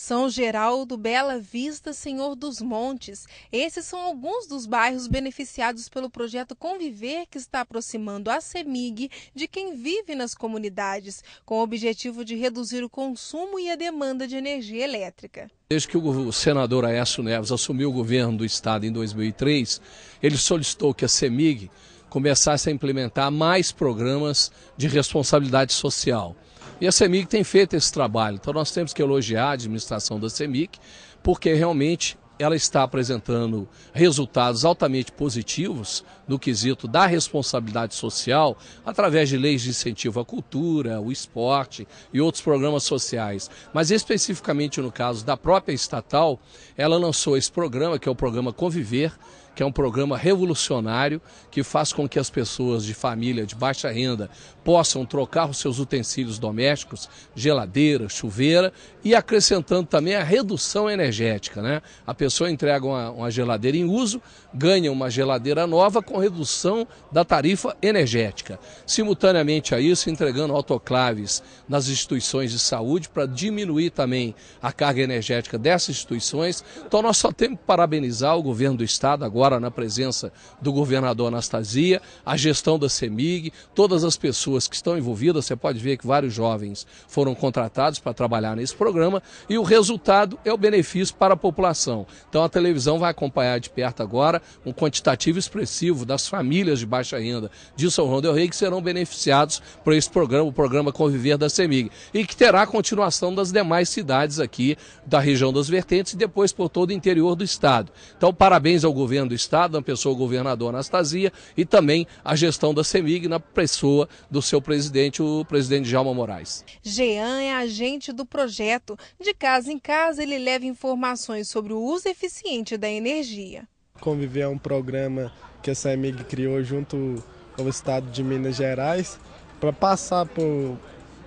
São Geraldo, Bela Vista, Senhor dos Montes. Esses são alguns dos bairros beneficiados pelo projeto Conviver, que está aproximando a CEMIG de quem vive nas comunidades, com o objetivo de reduzir o consumo e a demanda de energia elétrica. Desde que o senador Aécio Neves assumiu o governo do estado em 2003, ele solicitou que a CEMIG começasse a implementar mais programas de responsabilidade social. E a CEMIC tem feito esse trabalho. Então nós temos que elogiar a administração da CEMIC, porque realmente ela está apresentando resultados altamente positivos no quesito da responsabilidade social, através de leis de incentivo à cultura, o esporte e outros programas sociais. Mas especificamente no caso da própria estatal, ela lançou esse programa, que é o programa Conviver, que é um programa revolucionário que faz com que as pessoas de família de baixa renda possam trocar os seus utensílios domésticos, geladeira, chuveira e acrescentando também a redução energética. Né? A pessoa entrega uma, uma geladeira em uso, ganha uma geladeira nova com redução da tarifa energética. Simultaneamente a isso, entregando autoclaves nas instituições de saúde para diminuir também a carga energética dessas instituições. Então nós só temos que parabenizar o governo do estado agora agora na presença do governador Anastasia, a gestão da CEMIG, todas as pessoas que estão envolvidas. Você pode ver que vários jovens foram contratados para trabalhar nesse programa e o resultado é o benefício para a população. Então a televisão vai acompanhar de perto agora um quantitativo expressivo das famílias de baixa renda de São João del Rey que serão beneficiados por esse programa, o programa Conviver da CEMIG, e que terá continuação das demais cidades aqui da região das vertentes e depois por todo o interior do estado. Então parabéns ao governo do Estado, na pessoa do governador Anastasia, e também a gestão da CEMIG na pessoa do seu presidente, o presidente Djalma Moraes. Jean é agente do projeto. De casa em casa, ele leva informações sobre o uso eficiente da energia. Conviver é um programa que a CEMIG criou junto ao Estado de Minas Gerais para passar por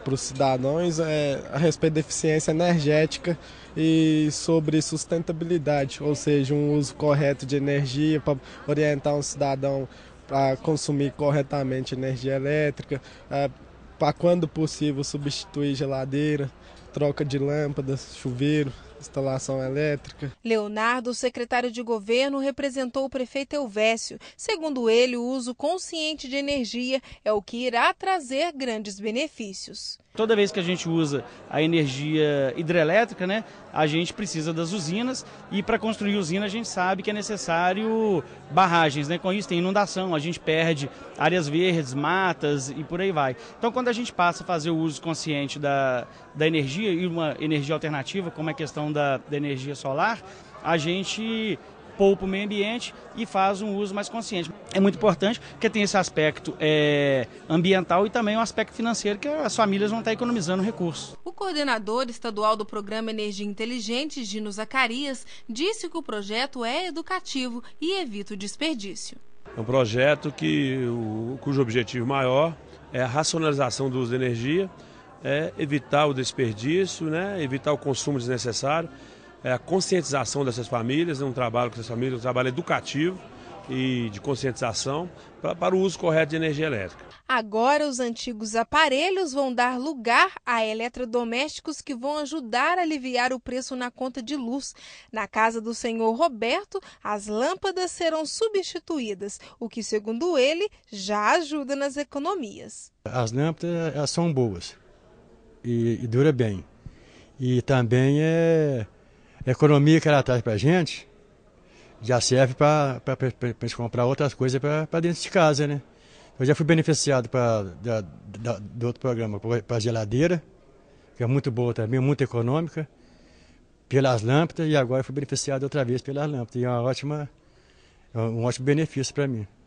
para os cidadãos é, a respeito da eficiência energética e sobre sustentabilidade, ou seja, um uso correto de energia para orientar um cidadão a consumir corretamente energia elétrica, é, para quando possível substituir geladeira troca de lâmpadas, chuveiro, instalação elétrica. Leonardo, secretário de governo, representou o prefeito Elvésio. Segundo ele, o uso consciente de energia é o que irá trazer grandes benefícios. Toda vez que a gente usa a energia hidrelétrica, né, a gente precisa das usinas e para construir usina a gente sabe que é necessário barragens, né? Com isso tem inundação, a gente perde áreas verdes, matas e por aí vai. Então quando a gente passa a fazer o uso consciente da, da energia energia e uma energia alternativa, como é a questão da, da energia solar, a gente poupa o meio ambiente e faz um uso mais consciente. É muito importante porque tem esse aspecto é, ambiental e também o um aspecto financeiro que as famílias vão estar economizando recursos. O coordenador estadual do programa Energia Inteligente, Gino Zacarias, disse que o projeto é educativo e evita o desperdício. É um projeto que, o, cujo objetivo maior é a racionalização do uso da energia é evitar o desperdício, né? evitar o consumo desnecessário, é a conscientização dessas famílias, é um trabalho com essas famílias, um trabalho educativo e de conscientização pra, para o uso correto de energia elétrica. Agora, os antigos aparelhos vão dar lugar a eletrodomésticos que vão ajudar a aliviar o preço na conta de luz. Na casa do senhor Roberto, as lâmpadas serão substituídas, o que, segundo ele, já ajuda nas economias. As lâmpadas são boas e, e dura bem. E também é a economia que ela traz para a gente já serve para a gente comprar outras coisas para dentro de casa, né? Eu já fui beneficiado pra, da, da, do outro programa, para a geladeira, que é muito boa também, muito econômica, pelas lâmpadas, e agora fui beneficiado outra vez pelas lâmpadas. E é uma ótima, é um ótimo benefício para mim.